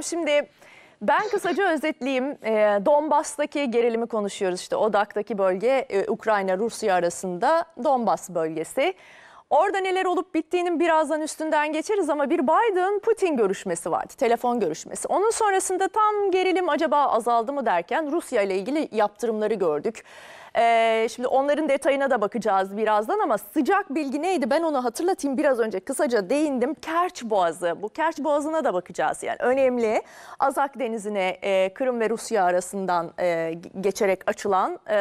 Şimdi ben kısaca özetleyeyim. E, Donbas'taki gerilimi konuşuyoruz işte. Odak'taki bölge e, Ukrayna Rusya arasında Donbas bölgesi. Orada neler olup bittiğinin birazdan üstünden geçeriz ama bir Biden-Putin görüşmesi vardı, telefon görüşmesi. Onun sonrasında tam gerilim acaba azaldı mı derken Rusya ile ilgili yaptırımları gördük. Ee, şimdi onların detayına da bakacağız birazdan ama sıcak bilgi neydi ben onu hatırlatayım biraz önce kısaca değindim. Kerç Boğazı bu Kerç Boğazı'na da bakacağız yani önemli. Azak Denizi'ne e, Kırım ve Rusya arasından e, geçerek açılan e,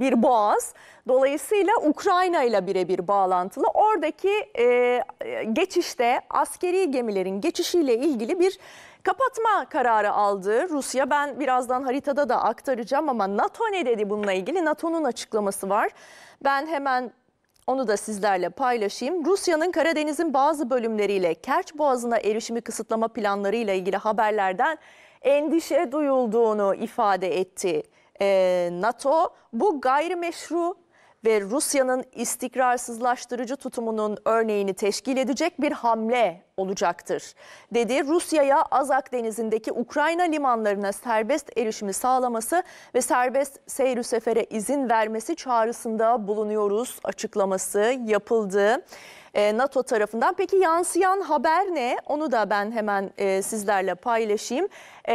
bir boğaz. Dolayısıyla Ukrayna ile birebir bağlantılı. Oradaki e, e geçişte askeri gemilerin geçişiyle ilgili bir Kapatma kararı aldı Rusya. Ben birazdan haritada da aktaracağım ama NATO ne dedi bununla ilgili? NATO'nun açıklaması var. Ben hemen onu da sizlerle paylaşayım. Rusya'nın Karadeniz'in bazı bölümleriyle Kerç Boğazı'na erişimi kısıtlama planlarıyla ilgili haberlerden endişe duyulduğunu ifade etti. NATO bu gayrimeşru ve Rusya'nın istikrarsızlaştırıcı tutumunun örneğini teşkil edecek bir hamle olacaktır. Dedi Rusya'ya Azak Denizi'ndeki Ukrayna limanlarına serbest erişimi sağlaması ve serbest seyri sefere izin vermesi çağrısında bulunuyoruz açıklaması yapıldı. E, NATO tarafından. Peki yansıyan haber ne? Onu da ben hemen e, sizlerle paylaşayım. E,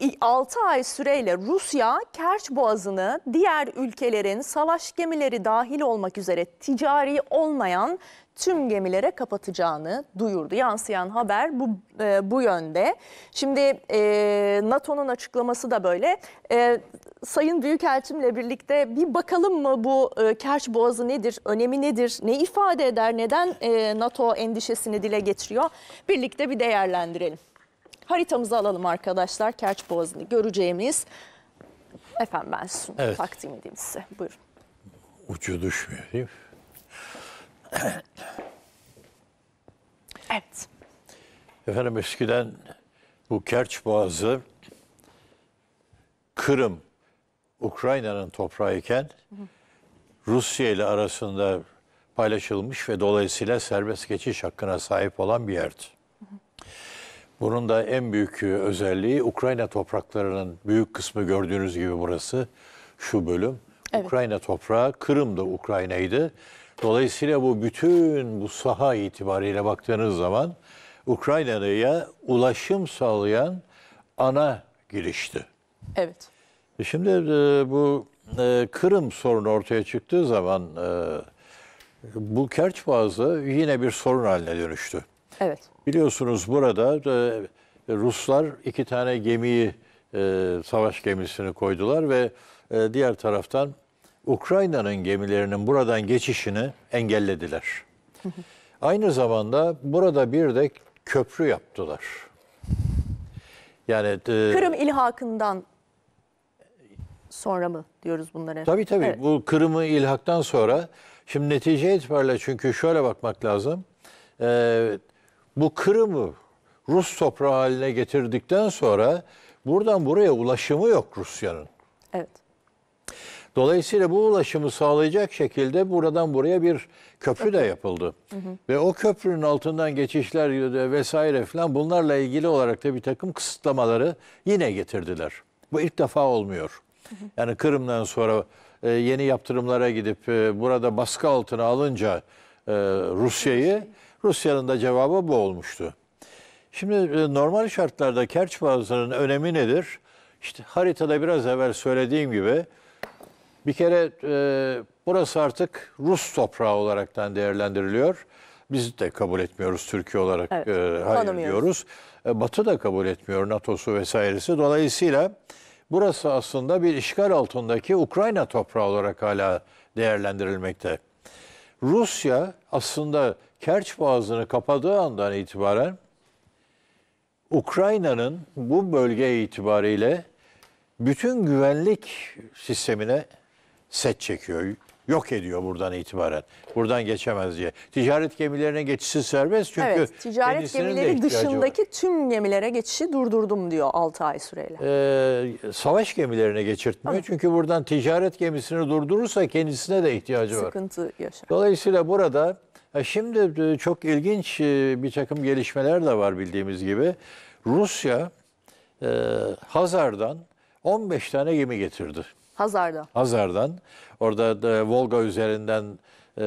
ee, 6 ay süreyle Rusya Kerç Boğazı'nı diğer ülkelerin savaş gemileri dahil olmak üzere ticari olmayan tüm gemilere kapatacağını duyurdu. Yansıyan haber bu e, bu yönde. Şimdi e, NATO'nun açıklaması da böyle. E, Sayın Büyükelçimle birlikte bir bakalım mı bu e, Kerç Boğazı nedir, önemi nedir, ne ifade eder, neden e, NATO endişesini dile getiriyor? Birlikte bir değerlendirelim. Haritamızı alalım arkadaşlar. Kerç Boğazı'nı göreceğimiz. Efendim ben sun evet. takdim edeyim size. Buyurun. Ucu düşmüyor değil mi? evet. Efendim eskiden bu Kerç Boğazı Kırım Ukrayna'nın toprağı Rusya ile arasında paylaşılmış ve dolayısıyla serbest geçiş hakkına sahip olan bir yerdi. Bunun da en büyük e, özelliği Ukrayna topraklarının büyük kısmı gördüğünüz gibi burası şu bölüm. Evet. Ukrayna toprağı, Kırım da Ukrayna'ydı. Dolayısıyla bu bütün bu saha itibariyle baktığınız zaman Ukrayna'ya ulaşım sağlayan ana girişti. Evet. E şimdi e, bu Kırım sorunu ortaya çıktığı zaman bu Kerç Boğazı yine bir sorun haline dönüştü. Evet. Biliyorsunuz burada e, Ruslar iki tane gemiyi, e, savaş gemisini koydular ve e, diğer taraftan Ukrayna'nın gemilerinin buradan geçişini engellediler. Aynı zamanda burada bir de köprü yaptılar. Yani e, Kırım ilhakından sonra mı diyoruz bunları? Tabii tabii. Evet. Bu Kırım'ı ilhaktan sonra. Şimdi netice itibariyle çünkü şöyle bakmak lazım. Ee, bu Kırım'ı Rus toprağı haline getirdikten sonra buradan buraya ulaşımı yok Rusya'nın. Evet. Dolayısıyla bu ulaşımı sağlayacak şekilde buradan buraya bir köprü de yapıldı. Hı hı. Ve o köprünün altından geçişler vesaire falan bunlarla ilgili olarak da bir takım kısıtlamaları yine getirdiler. Bu ilk defa olmuyor. Hı hı. Yani Kırım'dan sonra e, yeni yaptırımlara gidip e, burada baskı altına alınca e, Rusya'yı Rusya'nın da cevabı bu olmuştu. Şimdi e, normal şartlarda Kerç Boğazı'nın önemi nedir? İşte haritada biraz evvel söylediğim gibi bir kere e, burası artık Rus toprağı olaraktan değerlendiriliyor. Biz de kabul etmiyoruz Türkiye olarak evet, e, hayır diyoruz. E, Batı da kabul etmiyor NATO'su vesairesi. Dolayısıyla burası aslında bir işgal altındaki Ukrayna toprağı olarak hala değerlendirilmekte. Rusya aslında Kerç Boğazı'nı kapadığı andan itibaren Ukrayna'nın bu bölge itibariyle bütün güvenlik sistemine set çekiyor yok ediyor buradan itibaren. Buradan geçemez diye. Ticaret gemilerine geçişi serbest çünkü evet, ticaret gemileri dışındaki var. tüm gemilere geçişi durdurdum diyor 6 ay süreyle. Ee, savaş gemilerine geçirtmiyor. Evet. Çünkü buradan ticaret gemisini durdurursa kendisine de ihtiyacı Sıkıntı var. Sıkıntı yaşar. Dolayısıyla burada e, şimdi e, çok ilginç e, bir takım gelişmeler de var bildiğimiz gibi. Rusya e, Hazar'dan 15 tane gemi getirdi. Hazar'da. Hazar'dan. Orada da e, Volga üzerinden e,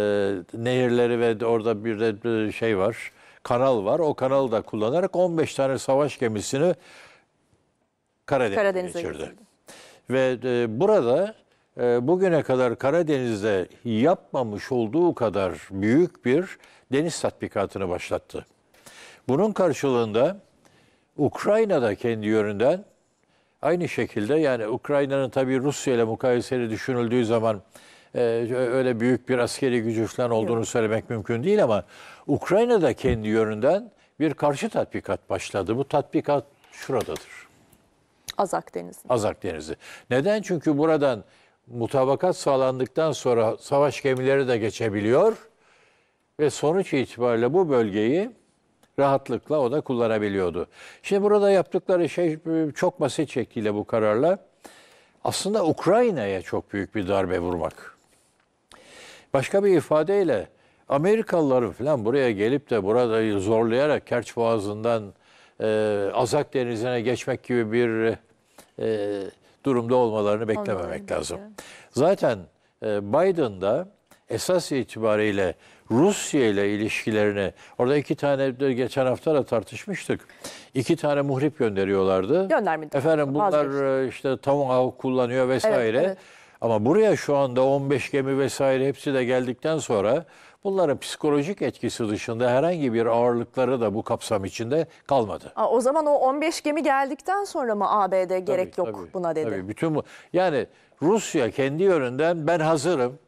nehirleri ve orada bir de bir e, şey var. Kanal var. O kanalı da kullanarak 15 tane savaş gemisini Karadeniz'e Karadeniz geçirdi. geçirdi. Ve e, burada e, bugüne kadar Karadeniz'de yapmamış olduğu kadar büyük bir deniz tatbikatını başlattı. Bunun karşılığında Ukrayna da kendi yönünden Aynı şekilde yani Ukrayna'nın tabii Rusya ile mukayeseli düşünüldüğü zaman e, öyle büyük bir askeri gücü falan olduğunu Yok. söylemek mümkün değil ama Ukrayna da kendi yönünden bir karşı tatbikat başladı. Bu tatbikat şuradadır. Azak Denizi. Azak Denizi. Neden? Çünkü buradan mutabakat sağlandıktan sonra savaş gemileri de geçebiliyor ve sonuç itibariyle bu bölgeyi rahatlıkla o da kullanabiliyordu. Şimdi burada yaptıkları şey çok basit şekilde bu kararla aslında Ukrayna'ya çok büyük bir darbe vurmak. Başka bir ifadeyle Amerikalıların falan buraya gelip de burada zorlayarak Kerç Boğazı'ndan e, Azak Denizi'ne geçmek gibi bir e, durumda olmalarını beklememek Olmalı lazım. Zaten e, Biden'da esas itibariyle Rusya ile ilişkilerini orada iki tane de geçen hafta da tartışmıştık. İki tane muhrip gönderiyorlardı. Göndermedi. Efendim bunlar e, işte Tomahawk kullanıyor vesaire. Evet, evet. Ama buraya şu anda 15 gemi vesaire hepsi de geldikten sonra bunların psikolojik etkisi dışında herhangi bir ağırlıkları da bu kapsam içinde kalmadı. Aa, o zaman o 15 gemi geldikten sonra mı ABD gerek tabii, yok tabii, buna dedi? Tabii bütün bu, yani Rusya kendi yönünden ben hazırım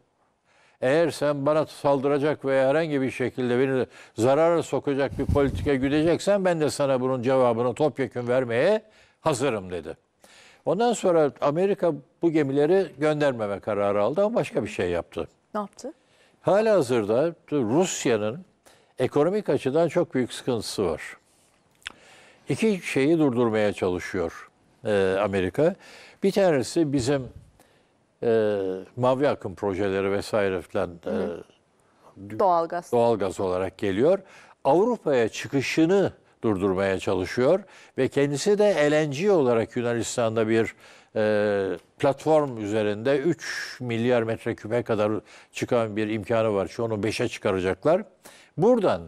eğer sen bana saldıracak veya herhangi bir şekilde beni zarara sokacak bir politika güdeceksen ben de sana bunun cevabını topyekun vermeye hazırım dedi. Ondan sonra Amerika bu gemileri göndermeme kararı aldı ama başka bir şey yaptı. Ne yaptı? Hala hazırda Rusya'nın ekonomik açıdan çok büyük sıkıntısı var. İki şeyi durdurmaya çalışıyor e, Amerika. Bir tanesi bizim e, mavi akım projeleri vesaire falan e, doğalgaz. doğalgaz olarak geliyor. Avrupa'ya çıkışını durdurmaya çalışıyor ve kendisi de LNG olarak Yunanistan'da bir e, platform üzerinde 3 milyar metreküpe kadar çıkan bir imkanı var. Şu onu 5'e çıkaracaklar. Buradan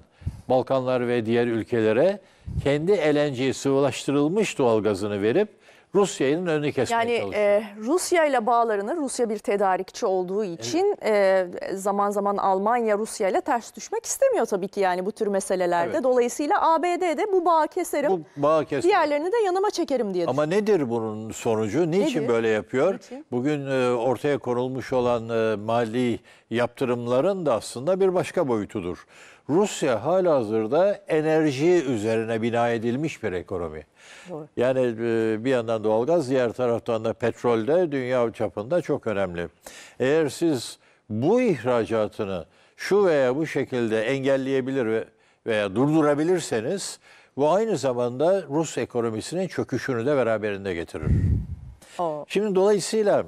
Balkanlar ve diğer ülkelere kendi LNG sıvılaştırılmış doğalgazını verip Rusya'nın önünü kesmeye yani, e, çalışıyor. Yani Rusya ile bağlarını, Rusya bir tedarikçi olduğu için evet. e, zaman zaman Almanya Rusya ile ters düşmek istemiyor tabii ki yani bu tür meselelerde. Evet. Dolayısıyla ABD'de bu bağı keserim, bu bağı keserim. diğerlerini de yanıma çekerim diye Ama nedir bunun sonucu? Niçin nedir? böyle yapıyor? Niçin? Bugün e, ortaya konulmuş olan e, mali yaptırımların da aslında bir başka boyutudur. Rusya halihazırda enerji üzerine bina edilmiş bir ekonomi. Doğru. Yani e, bir yandan doğalgaz, diğer taraftan da petrol de dünya çapında çok önemli. Eğer siz bu ihracatını şu veya bu şekilde engelleyebilir veya durdurabilirseniz bu aynı zamanda Rus ekonomisinin çöküşünü de beraberinde getirir. O. Şimdi dolayısıyla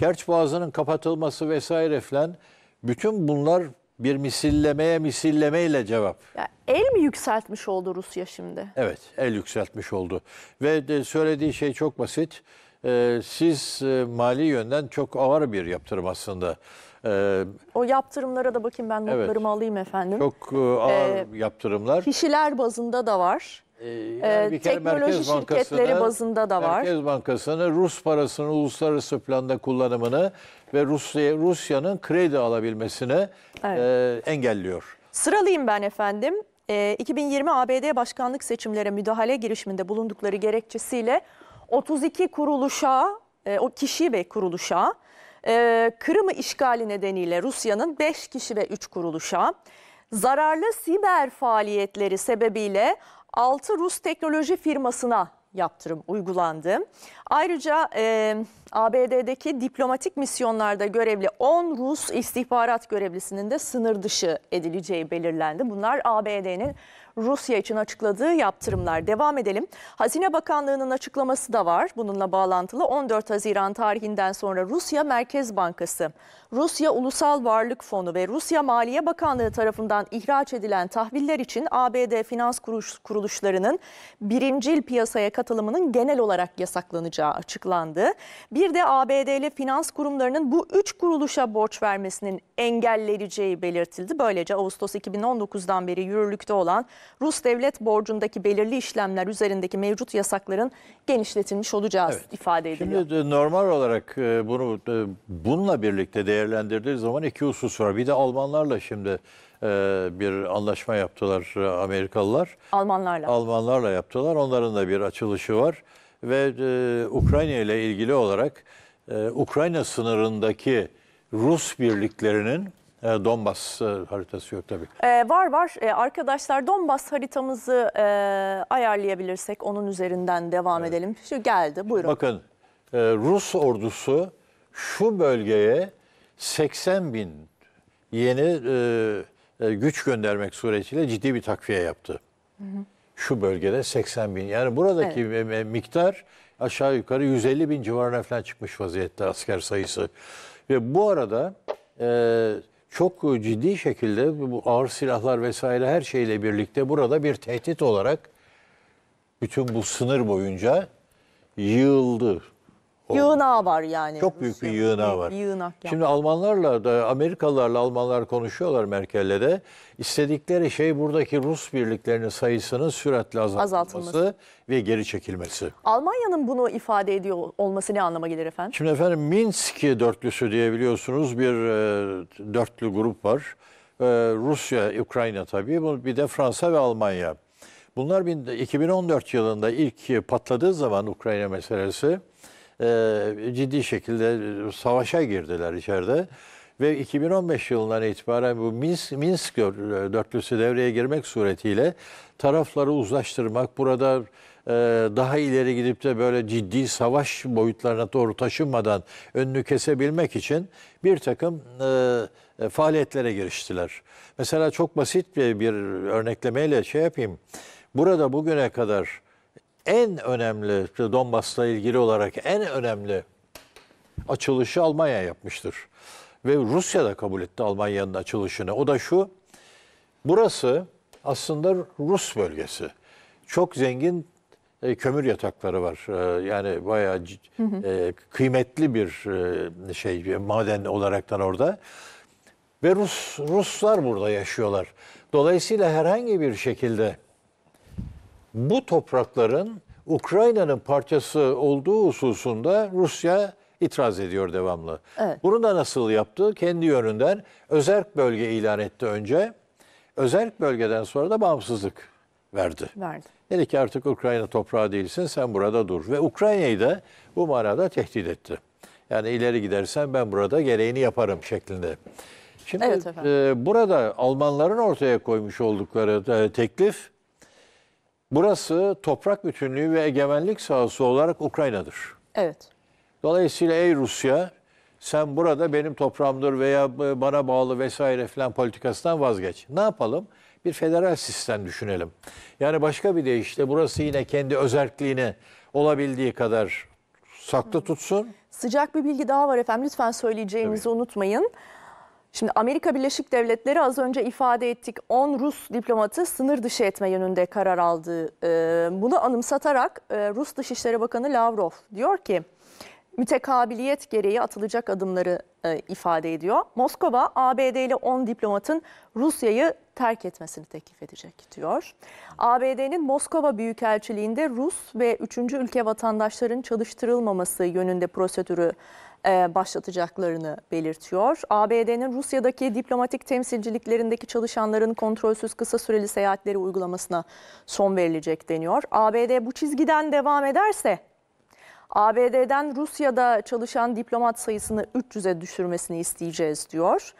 Kerç Boğazı'nın kapatılması vesaire filan bütün bunlar bir misillemeye misillemeyle cevap. Ya el mi yükseltmiş oldu Rusya şimdi? Evet, el yükseltmiş oldu. Ve de söylediği şey çok basit. Ee, siz e, mali yönden çok ağır bir yaptırım aslında. Ee, o yaptırımlara da bakayım ben notlarımı evet, alayım efendim. Çok e, ağır ee, yaptırımlar. Kişiler bazında da var. Ee, yani ee, bir kere Teknoloji Merkez şirketleri bazında da var. Merkez Bankası'nı Rus parasının uluslararası planda kullanımını ve Rusya Rusya'nın kredi alabilmesini evet. e, engelliyor. Sıralayayım ben efendim. E, 2020 ABD başkanlık seçimlere müdahale girişiminde bulundukları gerekçesiyle 32 kuruluşa, e, o kişi ve kuruluşa, e, Kırım'ı işgali nedeniyle Rusya'nın 5 kişi ve 3 kuruluşa, zararlı siber faaliyetleri sebebiyle 6 Rus teknoloji firmasına yaptırım uygulandı. Ayrıca e, ABD'deki diplomatik misyonlarda görevli 10 Rus istihbarat görevlisinin de sınır dışı edileceği belirlendi. Bunlar ABD'nin Rusya için açıkladığı yaptırımlar. Devam edelim. Hazine Bakanlığı'nın açıklaması da var. Bununla bağlantılı 14 Haziran tarihinden sonra Rusya Merkez Bankası, Rusya Ulusal Varlık Fonu ve Rusya Maliye Bakanlığı tarafından ihraç edilen tahviller için ABD finans kuruş, kuruluşlarının birincil piyasaya katılımının genel olarak yasaklanacağı açıklandı. Bir de ABD'li finans kurumlarının bu üç kuruluşa borç vermesinin engelleneceği belirtildi. Böylece Ağustos 2019'dan beri yürürlükte olan Rus devlet borcundaki belirli işlemler üzerindeki mevcut yasakların genişletilmiş olacağı evet. ifade ediliyor. Şimdi e, normal olarak e, bunu e, bununla birlikte değerlendirdiği zaman iki husus var. Bir de Almanlarla şimdi bir anlaşma yaptılar Amerikalılar. Almanlarla. Almanlarla yaptılar. Onların da bir açılışı var ve Ukrayna ile ilgili olarak Ukrayna sınırındaki Rus birliklerinin e, Donbas e, haritası yok tabii. Ee, var var Ee, arkadaşlar Donbas haritamızı e, ayarlayabilirsek onun üzerinden devam edelim. Şu geldi buyurun. Bakın e, Rus ordusu şu bölgeye 80 bin yeni e, e, güç göndermek suretiyle ciddi bir takviye yaptı. Şu bölgede 80 bin. Yani buradaki e, miktar aşağı yukarı 150 bin civarına falan çıkmış vaziyette asker sayısı. Ve bu arada e, çok ciddi şekilde bu ağır silahlar vesaire her şeyle birlikte burada bir tehdit olarak bütün bu sınır boyunca yığıldı. Yığınağı var yani. Çok büyük bir Rusya'nın yığınağı var. yığınak yani. Şimdi Almanlarla da Amerikalılarla Almanlar konuşuyorlar Merkel'le de. İstedikleri şey buradaki Rus birliklerinin sayısının süratle azaltılması, Azaltılması. ve geri çekilmesi. Almanya'nın bunu ifade ediyor olması ne anlama gelir efendim? Şimdi efendim Minsk dörtlüsü diyebiliyorsunuz bir e, dörtlü grup var. E, Rusya, Ukrayna tabii bu bir de Fransa ve Almanya. Bunlar 2014 yılında ilk patladığı zaman Ukrayna meselesi ee, ciddi şekilde e, savaşa girdiler içeride. Ve 2015 yılından itibaren bu Minsk, Minsk e, dörtlüsü devreye girmek suretiyle tarafları uzlaştırmak, burada e, daha ileri gidip de böyle ciddi savaş boyutlarına doğru taşınmadan önünü kesebilmek için bir takım faaliyetlere giriştiler. Mesela çok basit bir, bir örneklemeyle şey yapayım. Burada bugüne kadar en önemli Donbas'la ilgili olarak en önemli açılışı Almanya yapmıştır. Ve Rusya da kabul etti Almanya'nın açılışını. O da şu, burası aslında Rus bölgesi. Çok zengin e, kömür yatakları var. E, yani bayağı hı hı. E, kıymetli bir şey maden olaraktan orada. Ve Rus Ruslar burada yaşıyorlar. Dolayısıyla herhangi bir şekilde bu toprakların Ukrayna'nın parçası olduğu hususunda Rusya itiraz ediyor devamlı. Evet. Bunu da nasıl yaptı? Kendi yönünden özerk bölge ilan etti önce. Özerk bölgeden sonra da bağımsızlık verdi. Verdi. Dedi ki artık Ukrayna toprağı değilsin sen burada dur. Ve Ukrayna'yı da bu manada tehdit etti. Yani ileri gidersen ben burada gereğini yaparım şeklinde. Şimdi evet e, burada Almanların ortaya koymuş oldukları e, teklif Burası toprak bütünlüğü ve egemenlik sahası olarak Ukrayna'dır. Evet. Dolayısıyla ey Rusya sen burada benim toprağımdır veya bana bağlı vesaire filan politikasından vazgeç. Ne yapalım? Bir federal sistem düşünelim. Yani başka bir deyişle burası yine kendi özerkliğini olabildiği kadar saklı tutsun. Sıcak bir bilgi daha var efendim. Lütfen söyleyeceğimizi Tabii. unutmayın. Şimdi Amerika Birleşik Devletleri az önce ifade ettik 10 Rus diplomatı sınır dışı etme yönünde karar aldı. Ee, bunu anımsatarak e, Rus Dışişleri Bakanı Lavrov diyor ki mütekabiliyet gereği atılacak adımları e, ifade ediyor. Moskova ABD'li 10 diplomatın Rusya'yı terk etmesini teklif edecek diyor. ABD'nin Moskova Büyükelçiliği'nde Rus ve 3. ülke vatandaşların çalıştırılmaması yönünde prosedürü e, başlatacaklarını belirtiyor. ABD'nin Rusya'daki diplomatik temsilciliklerindeki çalışanların kontrolsüz kısa süreli seyahatleri uygulamasına son verilecek deniyor. ABD bu çizgiden devam ederse ABD'den Rusya'da çalışan diplomat sayısını 300'e düşürmesini isteyeceğiz diyor.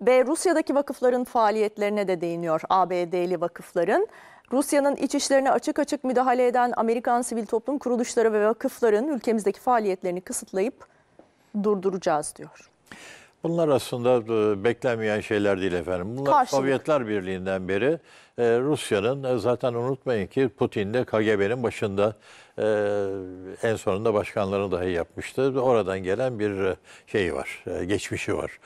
Ve Rusya'daki vakıfların faaliyetlerine de değiniyor ABD'li vakıfların. Rusya'nın iç işlerine açık açık müdahale eden Amerikan sivil toplum kuruluşları ve vakıfların ülkemizdeki faaliyetlerini kısıtlayıp durduracağız diyor. Bunlar aslında e, beklenmeyen şeyler değil efendim. Bunlar Karşılık. Sovyetler Birliği'nden beri e, Rusya'nın e, zaten unutmayın ki Putin de KGB'nin başında en sonunda başkanlarını dahi yapmıştı. Oradan gelen bir şey var, geçmişi var.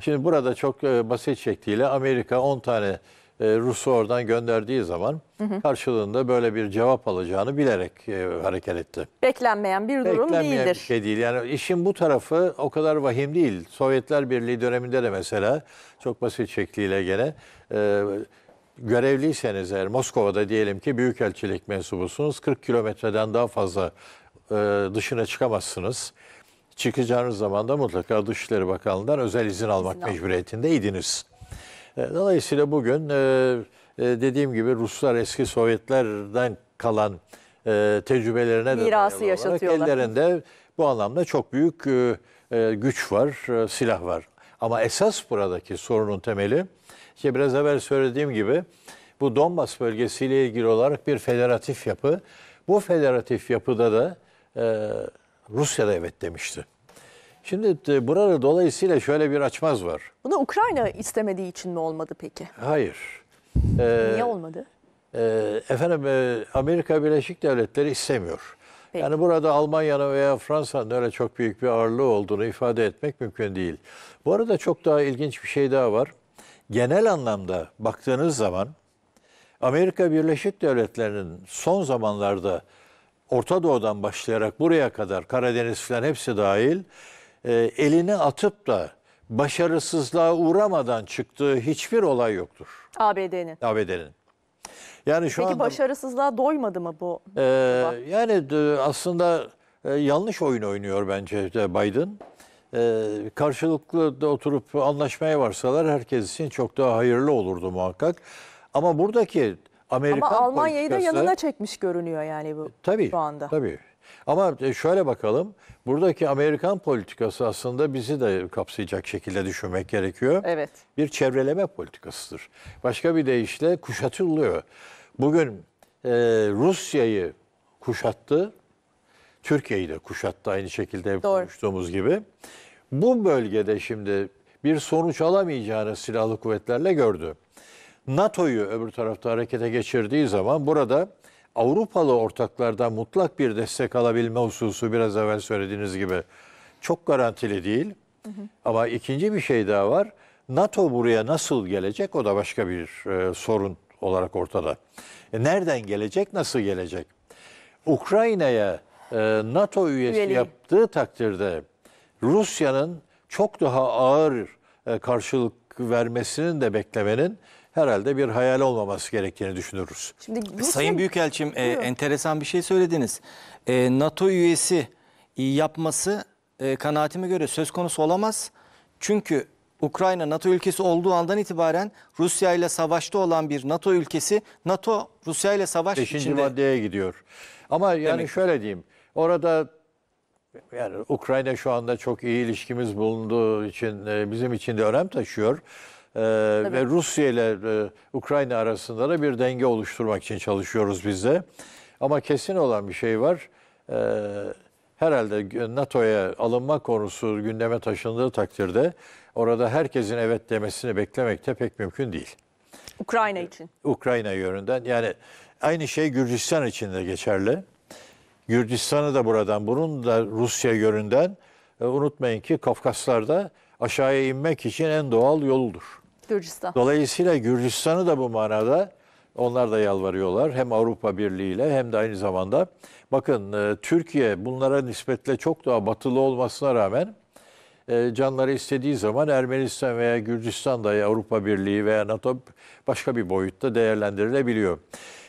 Şimdi burada çok basit şekliyle Amerika 10 tane e, Rus'u oradan gönderdiği zaman hı hı. karşılığında böyle bir cevap alacağını bilerek e, hareket etti. Beklenmeyen bir durum Beklenmeyen değildir. bir şey değil. Yani işin bu tarafı o kadar vahim değil. Sovyetler Birliği döneminde de mesela çok basit şekliyle gene e, görevliyseniz eğer Moskova'da diyelim ki büyükelçilik mensubusunuz 40 kilometreden daha fazla e, dışına çıkamazsınız çıkacağınız zaman da mutlaka Dışişleri Bakanlığı'ndan özel izin almak mecburiyetindeydiniz. E, dolayısıyla bugün e, e, dediğim gibi Ruslar eski Sovyetlerden kalan tecrübelerine de Mirası yaşatıyorlar. ellerinde bu anlamda çok büyük güç var, silah var. Ama esas buradaki sorunun temeli, işte biraz evvel söylediğim gibi bu Donbas bölgesiyle ilgili olarak bir federatif yapı. Bu federatif yapıda da Rusya da evet demişti. Şimdi e, burada dolayısıyla şöyle bir açmaz var. Bunu Ukrayna istemediği için mi olmadı peki? Hayır. Ee, Niye olmadı? E, efendim e, Amerika Birleşik Devletleri istemiyor. Peki. Yani burada Almanya'nın veya Fransa'nın öyle çok büyük bir ağırlığı olduğunu ifade etmek mümkün değil. Bu arada çok daha ilginç bir şey daha var. Genel anlamda baktığınız zaman Amerika Birleşik Devletleri'nin son zamanlarda Orta Doğu'dan başlayarak buraya kadar Karadeniz falan hepsi dahil e, elini atıp da başarısızlığa uğramadan çıktığı hiçbir olay yoktur. ABD'nin. ABD'nin. Yani şu Peki anda, başarısızlığa doymadı mı bu? E, yani de, aslında e, yanlış oyun oynuyor bence de Biden. E, karşılıklı da oturup anlaşmaya varsalar herkes için çok daha hayırlı olurdu muhakkak. Ama buradaki Amerikan Ama Almanya'yı da yanına çekmiş görünüyor yani bu tabii, şu anda. Tabii. Ama e, şöyle bakalım. Buradaki Amerikan politikası aslında bizi de kapsayacak şekilde düşünmek gerekiyor. Evet. Bir çevreleme politikasıdır. Başka bir deyişle kuşatılıyor. Bugün e, Rusya'yı kuşattı. Türkiye'yi de kuşattı aynı şekilde Doğru. konuştuğumuz gibi. Bu bölgede şimdi bir sonuç alamayacağını silahlı kuvvetlerle gördü. NATO'yu öbür tarafta harekete geçirdiği zaman burada Avrupalı ortaklardan mutlak bir destek alabilme hususu biraz evvel söylediğiniz gibi çok garantili değil. Hı hı. Ama ikinci bir şey daha var. NATO buraya nasıl gelecek o da başka bir e, sorun olarak ortada. E, nereden gelecek, nasıl gelecek? Ukrayna'ya e, NATO üyesi Üyeliği. yaptığı takdirde Rusya'nın çok daha ağır e, karşılık vermesinin de beklemenin herhalde bir hayal olmaması gerektiğini düşünürüz. Şimdi Rusya... Sayın şey- Büyükelçim e, enteresan bir şey söylediniz. E, NATO üyesi e, yapması e, kanaatime göre söz konusu olamaz. Çünkü Ukrayna NATO ülkesi olduğu andan itibaren Rusya ile savaşta olan bir NATO ülkesi NATO Rusya ile savaş Beşinci içinde. maddeye gidiyor. Ama yani Demek. şöyle diyeyim. Orada yani Ukrayna şu anda çok iyi ilişkimiz bulunduğu için e, bizim için de önem taşıyor. Ee, ve Rusya ile e, Ukrayna arasında da bir denge oluşturmak için çalışıyoruz biz de. Ama kesin olan bir şey var. Ee, herhalde NATO'ya alınma konusu gündeme taşındığı takdirde orada herkesin evet demesini beklemek de pek mümkün değil. Ukrayna için. Ukrayna yönünden yani aynı şey Gürcistan için de geçerli. Gürcistan'ı da buradan bunun da Rusya yönünden e, unutmayın ki Kafkaslar'da aşağıya inmek için en doğal yoldur. Gürcistan. Dolayısıyla Gürcistan'ı da bu manada onlar da yalvarıyorlar. Hem Avrupa Birliği ile hem de aynı zamanda. Bakın e, Türkiye bunlara nispetle çok daha batılı olmasına rağmen e, canları istediği zaman Ermenistan veya Gürcistan da Avrupa Birliği veya NATO başka bir boyutta değerlendirilebiliyor.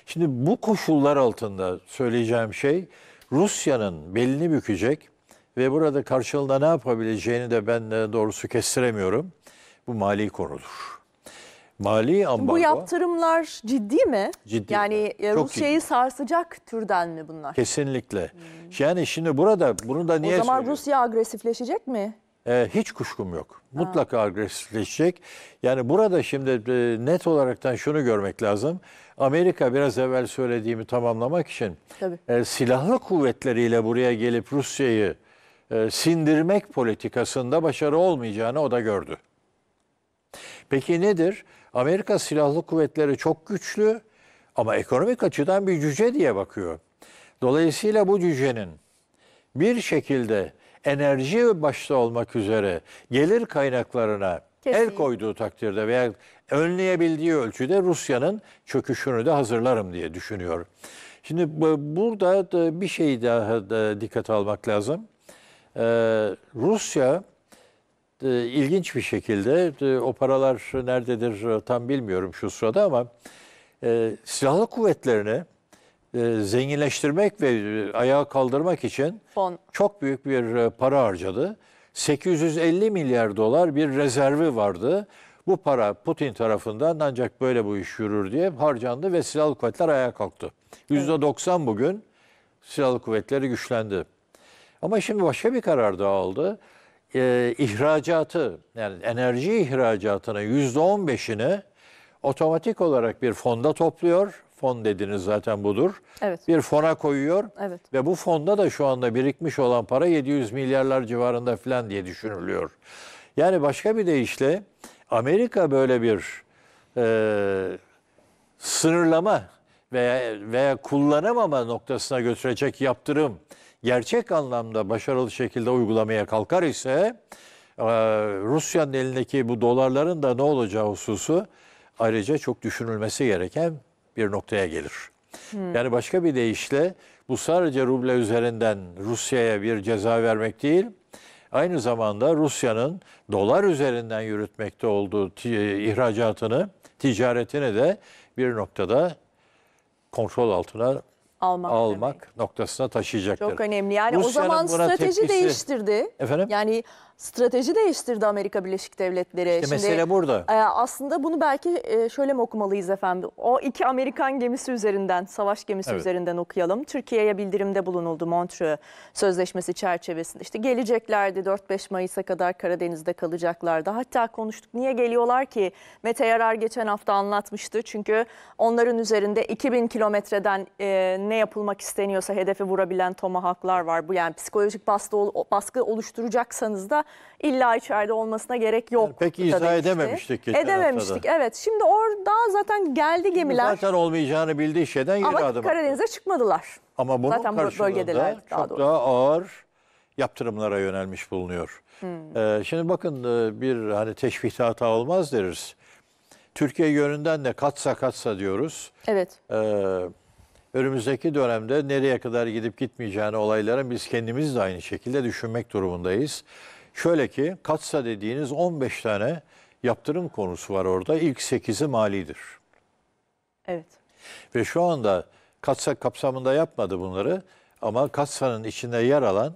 Şimdi bu koşullar altında söyleyeceğim şey Rusya'nın belini bükecek ve burada karşılığında ne yapabileceğini de ben e, doğrusu kestiremiyorum. Bu mali konudur. Mali ambargo. Bu yaptırımlar ciddi mi? Ciddi. Yani e, Rusya'yı sarsacak türden mi bunlar? Kesinlikle. Hmm. Yani şimdi burada bunu da niye O zaman söylüyorum? Rusya agresifleşecek mi? Ee, hiç kuşkum yok. Mutlaka ha. agresifleşecek. Yani burada şimdi e, net olaraktan şunu görmek lazım. Amerika biraz evvel söylediğimi tamamlamak için E, silahlı kuvvetleriyle buraya gelip Rusya'yı e, sindirmek politikasında başarı olmayacağını o da gördü. Peki nedir? Amerika silahlı kuvvetleri çok güçlü ama ekonomik açıdan bir cüce diye bakıyor. Dolayısıyla bu cücenin bir şekilde enerji başta olmak üzere gelir kaynaklarına Kesinlikle. el koyduğu takdirde veya önleyebildiği ölçüde Rusya'nın çöküşünü de hazırlarım diye düşünüyor. Şimdi burada bir şey daha dikkate almak lazım. Ee, Rusya ee, ilginç bir şekilde e, o paralar nerededir e, tam bilmiyorum şu sırada ama e, silahlı kuvvetlerini zenginleştirmek ve ayağa kaldırmak için Fon. çok büyük bir para harcadı. 850 milyar dolar bir rezervi vardı. Bu para Putin tarafından ancak böyle bu iş yürür diye harcandı ve silahlı kuvvetler ayağa kalktı. %90 bugün silahlı kuvvetleri güçlendi. Ama şimdi başka bir karar daha aldı e, ihracatı yani enerji ihracatının yüzde on beşini otomatik olarak bir fonda topluyor. Fon dediniz zaten budur. Evet. Bir fona koyuyor Evet. ve bu fonda da şu anda birikmiş olan para 700 milyarlar civarında falan diye düşünülüyor. Yani başka bir deyişle Amerika böyle bir e, sınırlama veya veya kullanamama noktasına götürecek yaptırım gerçek anlamda başarılı şekilde uygulamaya kalkar ise e, Rusya'nın elindeki bu dolarların da ne olacağı hususu ayrıca çok düşünülmesi gereken bir noktaya gelir. Hmm. Yani başka bir deyişle bu sadece ruble üzerinden Rusya'ya bir ceza vermek değil, aynı zamanda Rusya'nın dolar üzerinden yürütmekte olduğu ihracatını, ticaretini de bir noktada kontrol altına almak, almak noktasına taşıyacaktır. Çok önemli. Yani o zaman strateji tepkisi- değiştirdi. Efendim? Yani strateji değiştirdi Amerika Birleşik Devletleri. İşte Şimdi, mesele burada. E, aslında bunu belki e, şöyle mi okumalıyız efendim? O iki Amerikan gemisi üzerinden, savaş gemisi evet. üzerinden okuyalım. Türkiye'ye bildirimde bulunuldu Montreux Sözleşmesi çerçevesinde. İşte geleceklerdi 4-5 Mayıs'a kadar Karadeniz'de kalacaklardı. Hatta konuştuk niye geliyorlar ki? Mete Yarar geçen hafta anlatmıştı. Çünkü onların üzerinde 2000 kilometreden e, ne yapılmak isteniyorsa hedefi vurabilen tomahawklar var. Bu yani psikolojik baskı, baskı oluşturacaksanız da illa içeride olmasına gerek yok. Peki izah demişti. edememiştik Edememiştik haftada. evet. Şimdi orada zaten geldi gemiler. Zaten olmayacağını bildiği şeyden geri Ama Karadeniz'e attı. çıkmadılar. Ama bunun zaten karşılığında daha çok doğru. daha ağır yaptırımlara yönelmiş bulunuyor. Hmm. Ee, şimdi bakın e, bir hani teşbihte hata olmaz deriz. Türkiye yönünden de katsa katsa diyoruz. Evet. Ee, önümüzdeki dönemde nereye kadar gidip gitmeyeceğini olayların biz kendimiz de aynı şekilde düşünmek durumundayız. Şöyle ki katsa dediğiniz 15 tane yaptırım konusu var orada. İlk 8'i malidir. Evet. Ve şu anda katsa kapsamında yapmadı bunları ama katsanın içinde yer alan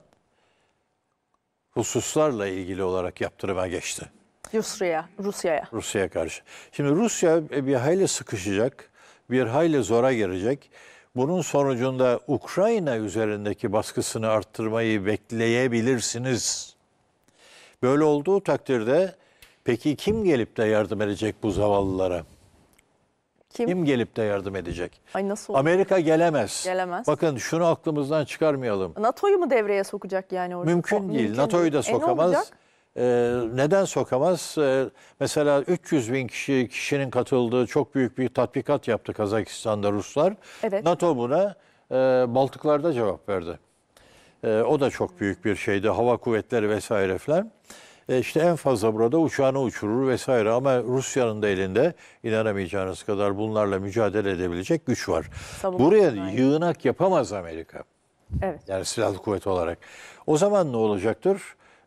hususlarla ilgili olarak yaptırıma geçti. Rusya, Rusya'ya. Rusya'ya karşı. Şimdi Rusya bir hayli sıkışacak, bir hayli zora girecek. Bunun sonucunda Ukrayna üzerindeki baskısını arttırmayı bekleyebilirsiniz. Böyle olduğu takdirde peki kim gelip de yardım edecek bu zavallılara? Kim? Kim gelip de yardım edecek? Ay nasıl olur? Amerika gelemez. Gelemez. Bakın şunu aklımızdan çıkarmayalım. NATO'yu mu devreye sokacak yani orada? Mümkün O- değil. NATO'yu da e, sokamaz. olacak? E, neden sokamaz? Ee, mesela 300 bin kişi kişinin katıldığı çok büyük bir tatbikat yaptı Kazakistan'da Ruslar. Evet. NATO buna e, Baltıklar'da cevap verdi. E, o da çok büyük bir şeydi. Hava kuvvetleri vesaire falan. E, işte en fazla burada uçağını uçurur vesaire ama Rusya'nın da elinde inanamayacağınız kadar bunlarla mücadele edebilecek güç var. Savunma Buraya sanayi. yığınak yapamaz Amerika. Evet. Yani silahlı kuvvet olarak. O zaman ne olacaktır?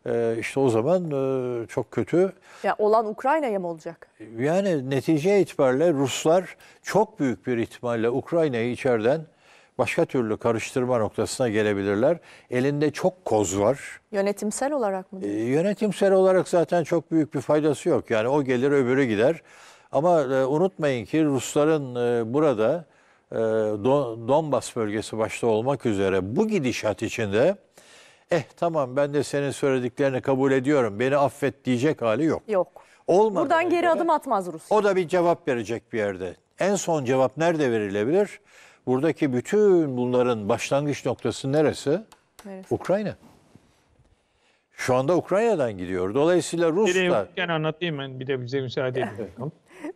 E, işte o zaman e, çok kötü. Ya olan Ukrayna'ya mı olacak? Yani netice itibariyle Ruslar çok büyük bir ihtimalle Ukrayna'yı içeriden başka türlü karıştırma noktasına gelebilirler. Elinde çok koz var. Yönetimsel olarak mı? E, yönetimsel olarak zaten çok büyük bir faydası yok. Yani o gelir öbürü gider. Ama e, unutmayın ki Rusların e, burada e, Donbas bölgesi başta olmak üzere bu gidişat içinde eh tamam ben de senin söylediklerini kabul ediyorum beni affet diyecek hali yok. Yok. Olmadı Buradan geri adım atmaz Rus. O da bir cevap verecek bir yerde. En son cevap nerede verilebilir? buradaki bütün bunların başlangıç noktası neresi? neresi? Ukrayna. Şu anda Ukrayna'dan gidiyor. Dolayısıyla Ruslar... Bir anlatayım ben bir de bize müsaade edin.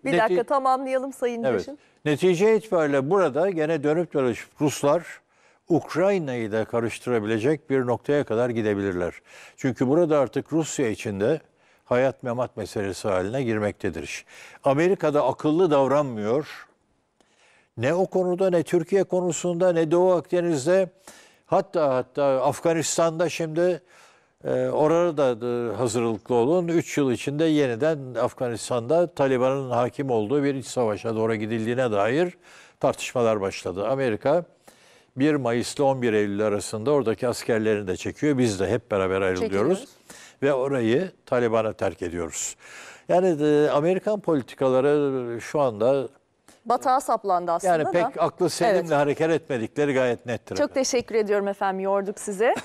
bir dakika tamamlayalım Sayın evet. Başım. Netice itibariyle burada gene dönüp dolaşıp Ruslar Ukrayna'yı da karıştırabilecek bir noktaya kadar gidebilirler. Çünkü burada artık Rusya içinde hayat memat meselesi haline girmektedir. Amerika'da akıllı davranmıyor ne o konuda ne Türkiye konusunda ne Doğu Akdeniz'de hatta hatta Afganistan'da şimdi e, orada da hazırlıklı olun. 3 yıl içinde yeniden Afganistan'da Taliban'ın hakim olduğu bir iç savaşa doğru gidildiğine dair tartışmalar başladı. Amerika 1 Mayıs ile 11 Eylül arasında oradaki askerlerini de çekiyor. Biz de hep beraber ayrılıyoruz Çekiyoruz. ve orayı Taliban'a terk ediyoruz. Yani de, Amerikan politikaları şu anda batağa saplandı aslında Yani da. pek aklı selimle Evet. hareket etmedikleri gayet nettir. Çok efendim. teşekkür ediyorum efendim yorduk sizi.